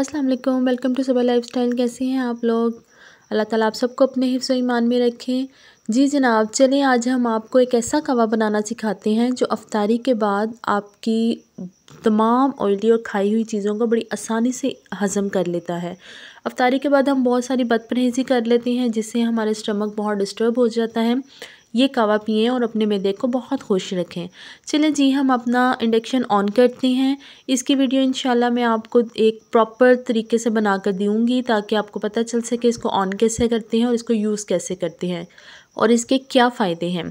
अस्सलाम वालेकुम welcome to Saba lifestyle कैसे हैं आप लोग अल्लाह ताला आप सबको अपने हिफ्स ईमान में रखें जी जनाब चलें आज हम आपको एक ऐसा कवा बनाना सिखाते हैं जो अफ्तारी के बाद आपकी तमाम ऑयली और खाई हुई चीज़ों को बड़ी आसानी से हज़म कर लेता है अफ्तारी के बाद हम बहुत सारी बदपरहेज़ी कर लेते हैं जिससे हमारे स्टमक बहुत डिस्टर्ब हो जाता है ये कावा पिए और अपने मैदे को बहुत खुश रखें चलें जी हम अपना इंडक्शन ऑन करते हैं इसकी वीडियो इंशाल्लाह मैं आपको एक प्रॉपर तरीके से बना कर दूँगी ताकि आपको पता चल सके इसको ऑन कैसे करते हैं और इसको यूज़ कैसे करते हैं और इसके क्या फ़ायदे हैं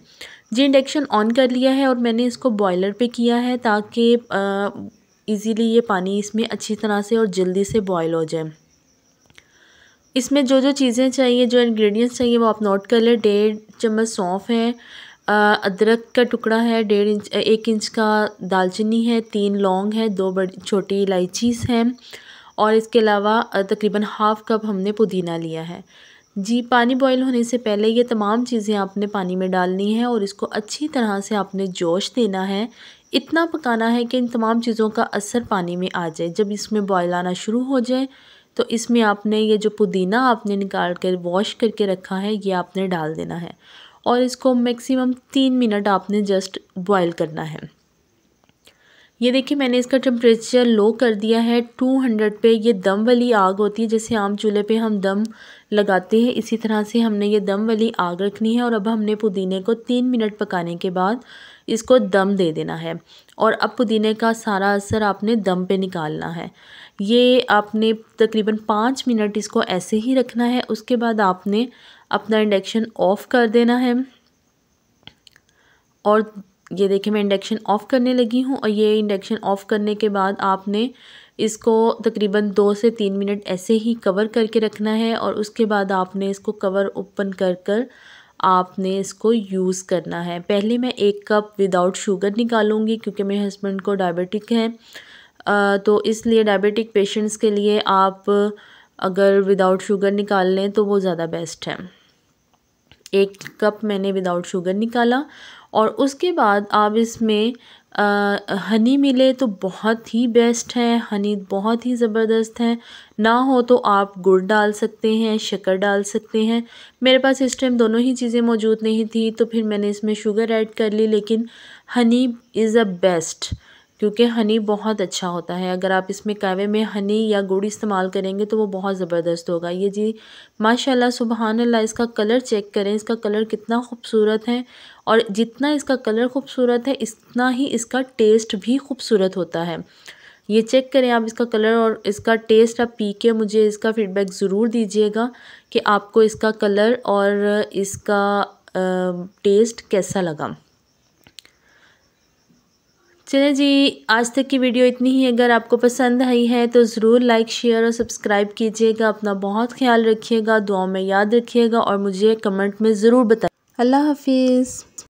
जी इंडक्शन ऑन कर लिया है और मैंने इसको बॉयलर पर किया है ताकि ईज़िली ये पानी इसमें अच्छी तरह से और जल्दी से बॉयल हो जाए इसमें जो जो चीज़ें चाहिए जो इंग्रेडिएंट्स चाहिए वो आप नोट कर लें डेढ़ चम्मच सौंफ है अदरक का टुकड़ा है डेढ़ इंच एक इंच का दालचीनी है तीन लौंग है दो बड़ी छोटी इलायचीज़ हैं और इसके अलावा तकरीबन हाफ़ कप हमने पुदीना लिया है जी पानी बॉईल होने से पहले ये तमाम चीज़ें आपने पानी में डालनी है और इसको अच्छी तरह से आपने जोश देना है इतना पकाना है कि इन तमाम चीज़ों का असर पानी में आ जाए जब इसमें बॉयल आना शुरू हो जाए तो इसमें आपने ये जो पुदीना आपने निकाल कर वॉश करके रखा है ये आपने डाल देना है और इसको मैक्सिमम तीन मिनट आपने जस्ट बॉयल करना है ये देखिए मैंने इसका टेम्परेचर लो कर दिया है 200 पे ये दम वाली आग होती है जैसे आम चूल्हे पे हम दम लगाते हैं इसी तरह से हमने ये दम वाली आग रखनी है और अब हमने पुदीने को तीन मिनट पकाने के बाद इसको दम दे देना है और अब पुदीने का सारा असर आपने दम पे निकालना है ये आपने तकरीबन पाँच मिनट इसको ऐसे ही रखना है उसके बाद आपने अपना इंडक्शन ऑफ़ कर देना है और ये देखिए मैं इंडक्शन ऑफ़ करने लगी हूँ और ये इंडक्शन ऑफ़ करने के बाद आपने इसको तकरीबन दो से तीन मिनट ऐसे ही कवर करके रखना है और उसके बाद आपने इसको कवर ओपन कर कर आपने इसको यूज़ करना है पहले मैं एक कप विदाउट शुगर निकालूंगी क्योंकि मेरे हस्बैंड को डायबिटिक है आ, तो इसलिए डायबिटिक पेशेंट्स के लिए आप अगर विदाउट शुगर निकाल लें तो वो ज़्यादा बेस्ट है एक कप मैंने विदाउट शुगर निकाला और उसके बाद आप इसमें हनी मिले तो बहुत ही बेस्ट है हनी बहुत ही ज़बरदस्त है ना हो तो आप गुड़ डाल सकते हैं शक्कर डाल सकते हैं मेरे पास इस टाइम दोनों ही चीज़ें मौजूद नहीं थी तो फिर मैंने इसमें शुगर ऐड कर ली लेकिन हनी इज़ अ बेस्ट क्योंकि हनी बहुत अच्छा होता है अगर आप इसमें कावे में हनी या गुड़ इस्तेमाल करेंगे तो वो बहुत ज़बरदस्त होगा ये जी माशाल्लाह सुबहान अल्लाह इसका कलर चेक करें इसका कलर कितना खूबसूरत है और जितना इसका कलर खूबसूरत है इतना ही इसका टेस्ट भी खूबसूरत होता है ये चेक करें आप इसका कलर और इसका टेस्ट आप पी के मुझे इसका फीडबैक ज़रूर दीजिएगा कि आपको इसका कलर और इसका टेस्ट कैसा लगा चलें जी आज तक की वीडियो इतनी ही अगर आपको पसंद आई है तो ज़रूर लाइक शेयर और सब्सक्राइब कीजिएगा अपना बहुत ख्याल रखिएगा दुआ में याद रखिएगा और मुझे कमेंट में ज़रूर बताइए अल्लाह हाफिज़